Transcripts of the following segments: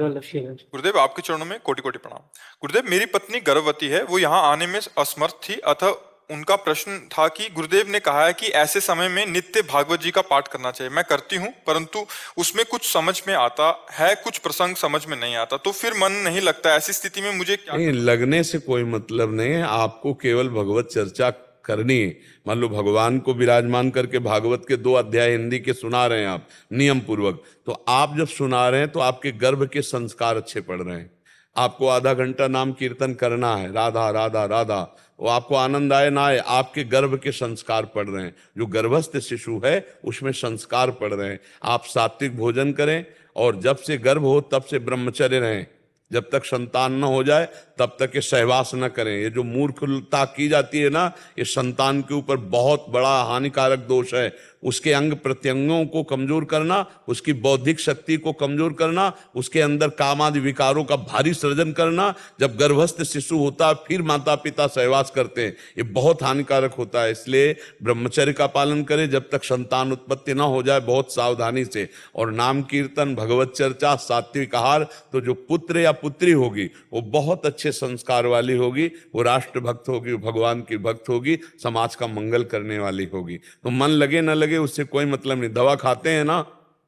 गुरुदेव आपके चरणों में कोटि कोटि प्रणाम गुरुदेव मेरी पत्नी गर्भवती है वो यहाँ आने में असमर्थ थी अतः उनका प्रश्न था कि गुरुदेव ने कहा है कि ऐसे समय में नित्य भागवत जी का पाठ करना चाहिए मैं करती हूँ परंतु उसमें कुछ समझ में आता है कुछ प्रसंग समझ में नहीं आता तो फिर मन नहीं लगता ऐसी स्थिति में मुझे क्या नहीं लगने से कोई मतलब नहीं है आपको केवल भगवत चर्चा करनी मान लो भगवान को विराजमान करके भागवत के दो अध्याय हिंदी के सुना रहे हैं आप नियम पूर्वक तो आप जब सुना रहे हैं तो आपके गर्भ के संस्कार अच्छे पड़ रहे हैं आपको आधा घंटा नाम कीर्तन करना है राधा राधा राधा वो आपको आनंद आए ना आए आपके गर्भ के संस्कार पड़ रहे हैं जो गर्भस्थ शिशु है उसमें संस्कार पड़ रहे हैं आप सात्विक भोजन करें और जब से गर्भ हो तब से ब्रह्मचर्य रहें जब तक संतान न हो जाए तब तक ये सहवास न करें ये जो मूर्खता की जाती है ना ये संतान के ऊपर बहुत बड़ा हानिकारक दोष है उसके अंग प्रत्यंगों को कमजोर करना उसकी बौद्धिक शक्ति को कमजोर करना उसके अंदर काम आदि विकारों का भारी सृजन करना जब गर्भस्थ शिशु होता है फिर माता पिता सहवास करते हैं ये बहुत हानिकारक होता है इसलिए ब्रह्मचर्य का पालन करें जब तक संतान उत्पत्ति ना हो जाए बहुत सावधानी से और नाम कीर्तन भगवत चर्चा सात्विक आहार तो जो पुत्र या पुत्री होगी वो बहुत अच्छे संस्कार वाली होगी वो राष्ट्रभक्त होगी भगवान की भक्त होगी समाज का मंगल करने वाली होगी तो मन लगे ना लगे उससे कोई मतलब नहीं दवा खाते हैं ना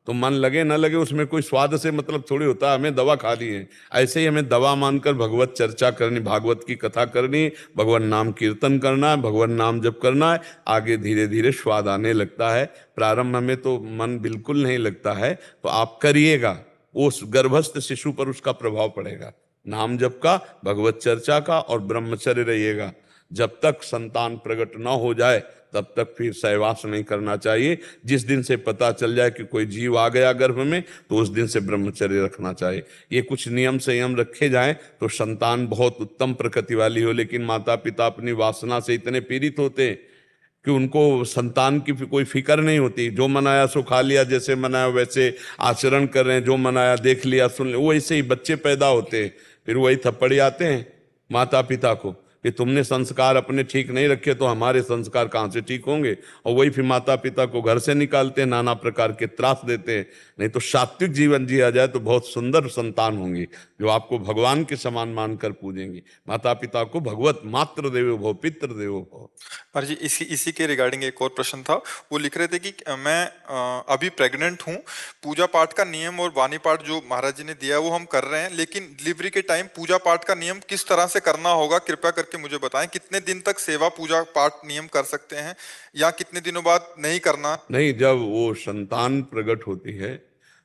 तो मन लगे ना लगे उसमें कोई स्वाद से मतलब थोड़ी होता है हमें दवा खा ली है ऐसे ही हमें दवा मानकर भगवत चर्चा करनी भागवत की कथा करनी भगवान नाम कीर्तन करना है भगवान नाम जप करना है आगे धीरे धीरे स्वाद आने लगता है प्रारंभ में तो मन बिल्कुल नहीं लगता है तो आप करिएगा उस गर्भस्थ शिशु पर उसका प्रभाव पड़ेगा नाम जप का भगवत चर्चा का और ब्रह्मचर्य रहिएगा जब तक संतान प्रकट न हो जाए तब तक फिर सहवास नहीं करना चाहिए जिस दिन से पता चल जाए कि कोई जीव आ गया गर्भ में तो उस दिन से ब्रह्मचर्य रखना चाहिए ये कुछ नियम संयम रखे जाए तो संतान बहुत उत्तम प्रकृति वाली हो लेकिन माता पिता अपनी वासना से इतने पीड़ित होते हैं कि उनको संतान की कोई फिक्र नहीं होती जो मनाया सो खा लिया जैसे मनाया वैसे आचरण कर रहे हैं जो मनाया देख लिया सुन लिया वो ऐसे ही बच्चे पैदा होते हैं फिर वही थप्पड़ी आते हैं माता पिता को कि तुमने संस्कार अपने ठीक नहीं रखे तो हमारे संस्कार कहाँ से ठीक होंगे और वही फिर माता पिता को घर से निकालते हैं नाना प्रकार के त्रास देते हैं नहीं तो सात्विक जीवन जिया जाए तो बहुत सुंदर संतान होंगी जो आपको भगवान के समान मानकर पूजेंगी माता पिता को भगवत मात्र देवो भव पित्र देवो भव पर जी इसी इसी के रिगार्डिंग एक और प्रश्न था वो लिख रहे थे कि मैं अभी प्रेग्नेंट हूँ पूजा पाठ का नियम और वाणी पाठ जो महाराज जी ने दिया वो हम कर रहे हैं लेकिन डिलीवरी के टाइम पूजा पाठ का नियम किस तरह से करना होगा कृपया करके करके मुझे बताएं कितने दिन तक सेवा पूजा पाठ नियम कर सकते हैं या कितने दिनों बाद नहीं करना नहीं जब वो संतान प्रकट होती है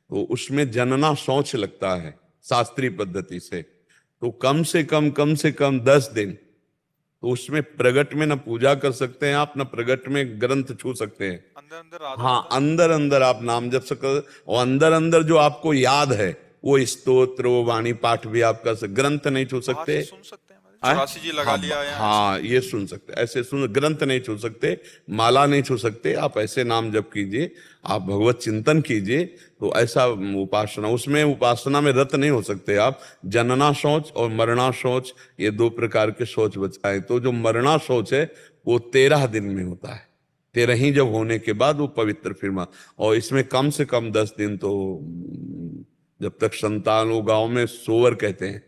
तो उसमें जनना सोच लगता है शास्त्रीय पद्धति से तो कम से कम कम से कम दस दिन तो उसमें प्रगट में ना पूजा कर सकते हैं आप ना प्रगट में ग्रंथ छू सकते हैं अंदर अंदर हाँ अंदर अंदर आप नाम जप सकते और अंदर अंदर जो आपको याद है वो स्तोत्र वो वाणी पाठ भी आप कर सकते ग्रंथ नहीं छू सकते सुन सकते हाँ? चौरासी जी लगा हाँ, लिया हाँ, हाँ ये सुन सकते ऐसे सुन ग्रंथ नहीं छू सकते माला नहीं छू सकते आप ऐसे नाम जप कीजिए आप भगवत चिंतन कीजिए तो ऐसा उपासना उसमें उपासना में रत नहीं हो सकते आप जनना सोच और मरणा सोच ये दो प्रकार के सोच बचाए तो जो मरणा सोच है वो तेरह दिन में होता है तेरह ही जब होने के बाद वो पवित्र फिरमा और इसमें कम से कम दस दिन तो जब तक संतान वो गांव में सोवर कहते हैं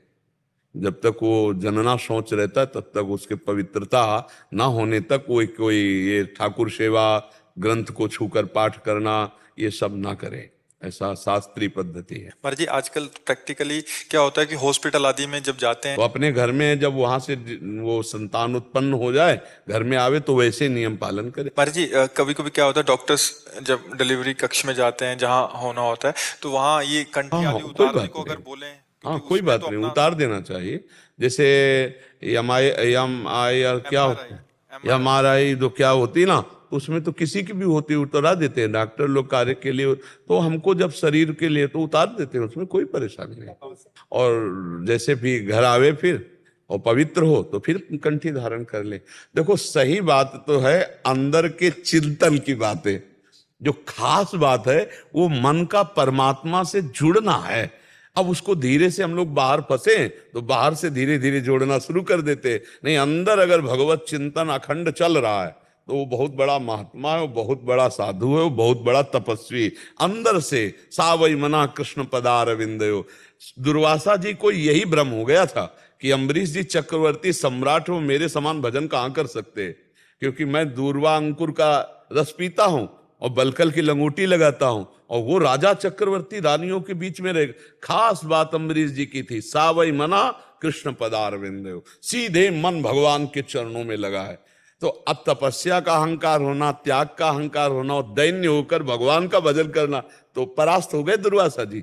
जब तक वो जनना सोच रहता है तब तक उसके पवित्रता ना होने तक वो कोई ये ठाकुर सेवा ग्रंथ को छूकर पाठ करना ये सब ना करें ऐसा शास्त्रीय पद्धति है पर जी आजकल प्रैक्टिकली क्या होता है कि हॉस्पिटल आदि में जब जाते हैं तो अपने घर में जब वहां से वो संतान उत्पन्न हो जाए घर में आवे तो वैसे नियम पालन करे पर जी कभी कभी क्या होता है डॉक्टर्स जब डिलीवरी कक्ष में जाते हैं जहाँ होना होता है तो वहाँ ये कंटिन्यू हाँ, हाँ, को अगर बोले हाँ कोई बात तो नहीं उतार देना चाहिए जैसे M I M I R क्या होता है एम आर आई जो क्या होती ना उसमें तो किसी की भी होती उतरा देते हैं डॉक्टर लोग कार्य के लिए तो हमको जब शरीर के लिए तो उतार देते हैं उसमें कोई परेशानी नहीं और जैसे भी घर आवे फिर और पवित्र हो तो फिर कंठी धारण कर ले देखो सही बात तो है अंदर के चिंतन की बातें जो खास बात है वो मन का परमात्मा से जुड़ना है अब उसको धीरे से हम लोग बाहर फंसे तो बाहर से धीरे धीरे जोड़ना शुरू कर देते नहीं अंदर अगर भगवत चिंतन अखंड चल रहा है तो वो बहुत बड़ा महात्मा है वो बहुत बड़ा साधु है वो बहुत बड़ा तपस्वी अंदर से सावई मना कृष्ण पदारविंद दुर्वासा जी को यही भ्रम हो गया था कि अम्बरीश जी चक्रवर्ती सम्राट हो मेरे समान भजन कहाँ कर सकते क्योंकि मैं दूरवा अंकुर का रस पीता हूँ और बलकल की लंगोटी लगाता हूं और वो राजा चक्रवर्ती रानियों के बीच में रहेगा खास बात अम्बरीश जी की थी सावई मना कृष्ण पदारविंद सीधे मन भगवान के चरणों में लगा है तो अब तपस्या का अहंकार होना त्याग का अहंकार होना और दैन्य होकर भगवान का भजन करना तो परास्त हो गए दुर्वासा जी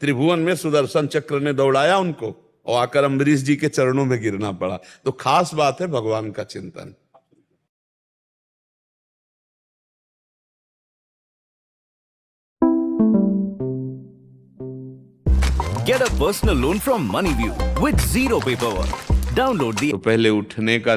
त्रिभुवन में सुदर्शन चक्र ने दौड़ाया उनको और आकर अम्बरीश जी के चरणों में गिरना पड़ा तो खास बात है भगवान का चिंतन Get a personal loan from MoneyView with zero paperwork. Download the. तो पहले उठने का